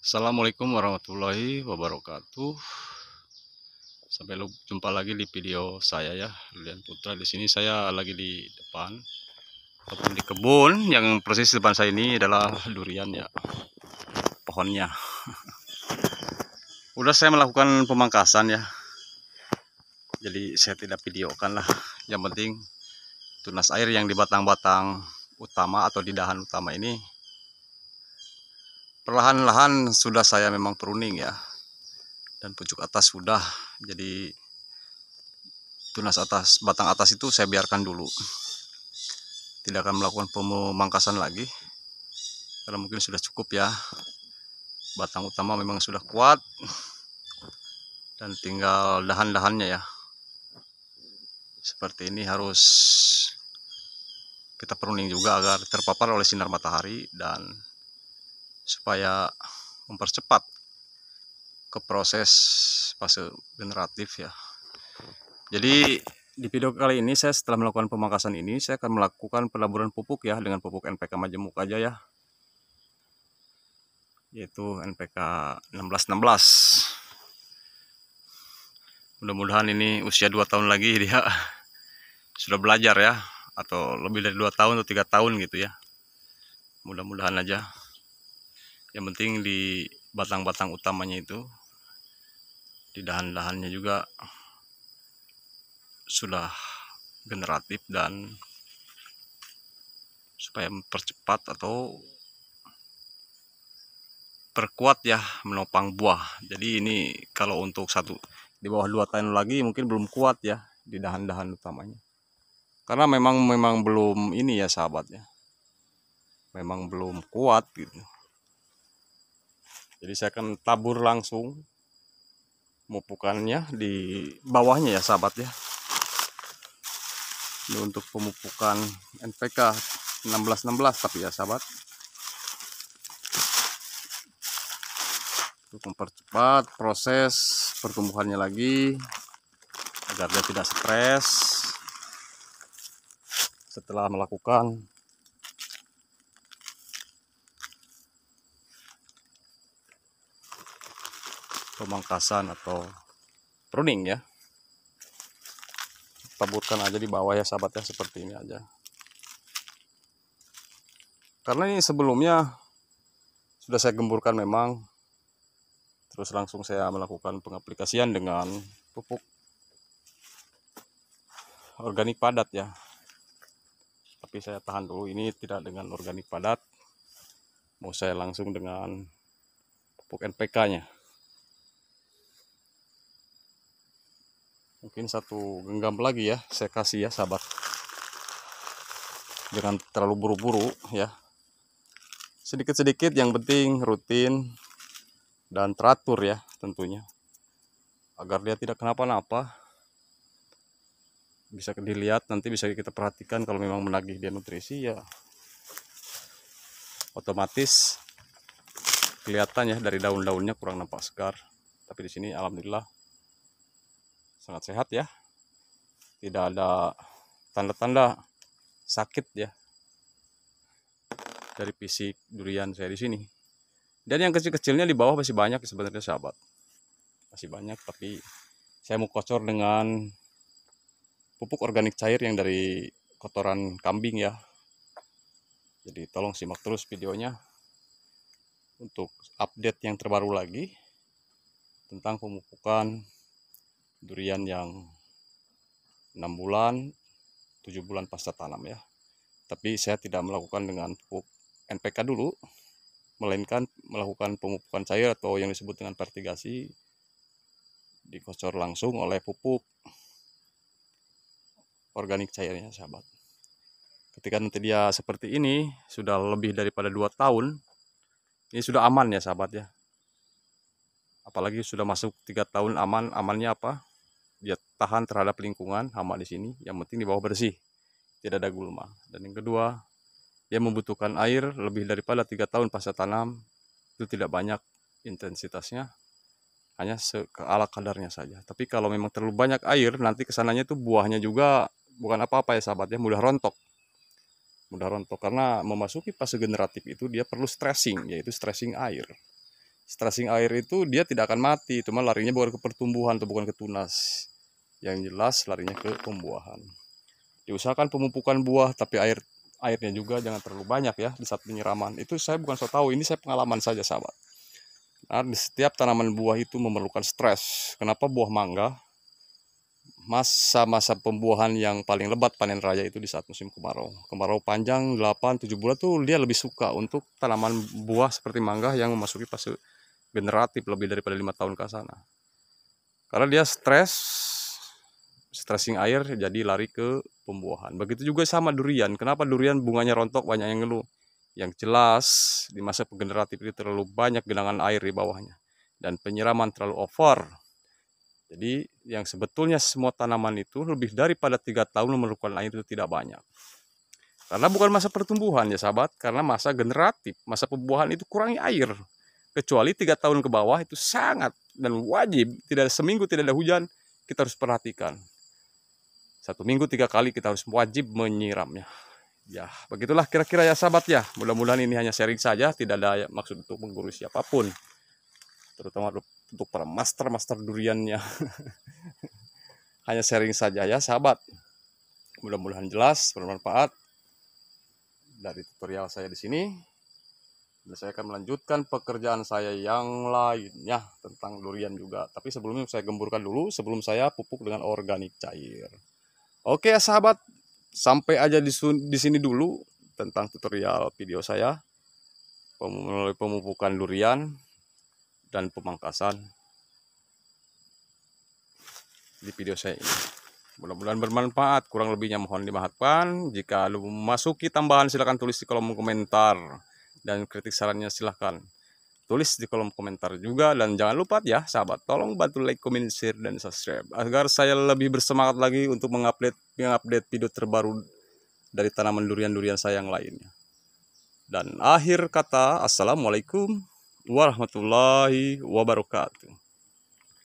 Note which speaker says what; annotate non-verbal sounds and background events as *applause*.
Speaker 1: Assalamualaikum warahmatullahi wabarakatuh. Sampai jumpa lagi di video saya ya, Lian Putra. Di sini saya lagi di depan ataupun di kebun yang persis di depan saya ini adalah durian ya. Pohonnya. *laughs* Udah saya melakukan pemangkasan ya. Jadi saya tidak videokan lah. Yang penting tunas air yang di batang-batang utama atau di dahan utama ini perlahan-lahan sudah saya memang pruning ya dan pucuk atas sudah jadi tunas atas batang atas itu saya biarkan dulu tidak akan melakukan pemangkasan lagi karena mungkin sudah cukup ya batang utama memang sudah kuat dan tinggal dahan-dahannya ya seperti ini harus kita pruning juga agar terpapar oleh sinar matahari dan supaya mempercepat ke proses fase generatif ya jadi di video kali ini saya setelah melakukan pemangkasan ini saya akan melakukan pelaburan pupuk ya dengan pupuk NPK majemuk aja ya yaitu NPK 1616 mudah-mudahan ini usia 2 tahun lagi *laughs* dia sudah belajar ya atau lebih dari 2 tahun atau tiga tahun gitu ya mudah-mudahan aja yang penting di batang-batang utamanya itu di dahan-dahannya juga sudah generatif dan supaya mempercepat atau perkuat ya menopang buah jadi ini kalau untuk satu di bawah dua tahun lagi mungkin belum kuat ya di dahan-dahan utamanya karena memang memang belum ini ya sahabatnya memang belum kuat gitu jadi saya akan tabur langsung pemupukannya di bawahnya ya sahabat ya ini untuk pemupukan NPK 1616 tapi ya sahabat untuk mempercepat proses pertumbuhannya lagi agar dia tidak stres setelah melakukan pemangkasan atau pruning ya taburkan aja di bawah ya sahabat ya seperti ini aja karena ini sebelumnya sudah saya gemburkan memang terus langsung saya melakukan pengaplikasian dengan pupuk organik padat ya tapi saya tahan dulu ini tidak dengan organik padat mau saya langsung dengan pupuk NPK nya mungkin satu genggam lagi ya saya kasih ya sahabat jangan terlalu buru-buru ya sedikit-sedikit yang penting rutin dan teratur ya tentunya agar dia tidak kenapa-napa bisa dilihat nanti bisa kita perhatikan kalau memang menagih dia nutrisi ya otomatis kelihatan ya dari daun-daunnya kurang nampak segar tapi di sini alhamdulillah sangat sehat ya tidak ada tanda-tanda sakit ya dari fisik durian saya di sini dan yang kecil-kecilnya di bawah masih banyak sebenarnya sahabat masih banyak tapi saya mau kocor dengan pupuk organik cair yang dari kotoran kambing ya jadi tolong simak terus videonya untuk update yang terbaru lagi tentang pemupukan durian yang 6 bulan 7 bulan pasca tanam ya tapi saya tidak melakukan dengan pupuk NPK dulu melainkan melakukan pemupukan cair atau yang disebut dengan fertigasi dikocor langsung oleh pupuk organik cairnya sahabat ketika nanti dia seperti ini sudah lebih daripada 2 tahun ini sudah aman ya sahabat ya apalagi sudah masuk tiga tahun aman amannya apa dia ya, tahan terhadap lingkungan hama di sini yang penting di bawah bersih tidak ada gulma dan yang kedua dia membutuhkan air lebih daripada tiga tahun pasca tanam itu tidak banyak intensitasnya hanya ala kadarnya saja tapi kalau memang terlalu banyak air nanti kesananya itu buahnya juga bukan apa-apa ya sahabat ya mudah rontok mudah rontok karena memasuki fase generatif itu dia perlu stressing yaitu stressing air stressing air itu dia tidak akan mati cuma larinya bukan ke pertumbuhan atau bukan ke tunas yang jelas larinya ke pembuahan diusahakan pemupukan buah tapi air airnya juga jangan terlalu banyak ya di saat penyiraman itu saya bukan so tahu ini saya pengalaman saja sahabat nah, di setiap tanaman buah itu memerlukan stres kenapa buah mangga masa-masa pembuahan yang paling lebat panen raya itu di saat musim kemarau kemarau panjang 8-7 bulan tuh dia lebih suka untuk tanaman buah seperti mangga yang memasuki fase generatif lebih daripada lima tahun ke sana karena dia stres stressing air jadi lari ke pembuahan begitu juga sama durian kenapa durian bunganya rontok banyak yang ngeluh yang jelas di masa generatif itu terlalu banyak genangan air di bawahnya dan penyiraman terlalu over jadi yang sebetulnya semua tanaman itu lebih daripada tiga tahun memerlukan air itu tidak banyak karena bukan masa pertumbuhan ya sahabat karena masa generatif masa pembuahan itu kurangi air kecuali tiga tahun ke bawah itu sangat dan wajib tidak ada seminggu tidak ada hujan kita harus perhatikan satu minggu tiga kali kita harus wajib menyiramnya ya begitulah kira-kira ya sahabat ya mudah-mudahan ini hanya sharing saja tidak ada ya maksud untuk menggurui siapapun terutama untuk para master-master duriannya *laughs* hanya sharing saja ya sahabat mudah-mudahan jelas bermanfaat dari tutorial saya di sini saya akan melanjutkan pekerjaan saya yang lainnya tentang durian juga tapi sebelumnya saya gemburkan dulu sebelum saya pupuk dengan organik cair oke sahabat sampai aja di, di sini dulu tentang tutorial video saya melalui pemupukan durian dan pemangkasan di video saya ini mudah-mudahan bermanfaat kurang lebihnya mohon dimaafkan jika lu masuki tambahan silahkan tulis di kolom komentar dan kritik sarannya silahkan tulis di kolom komentar juga dan jangan lupa ya sahabat tolong bantu like, comment, share dan subscribe agar saya lebih bersemangat lagi untuk mengupdate mengupdate video terbaru dari tanaman durian-durian saya yang lainnya. Dan akhir kata assalamualaikum warahmatullahi wabarakatuh.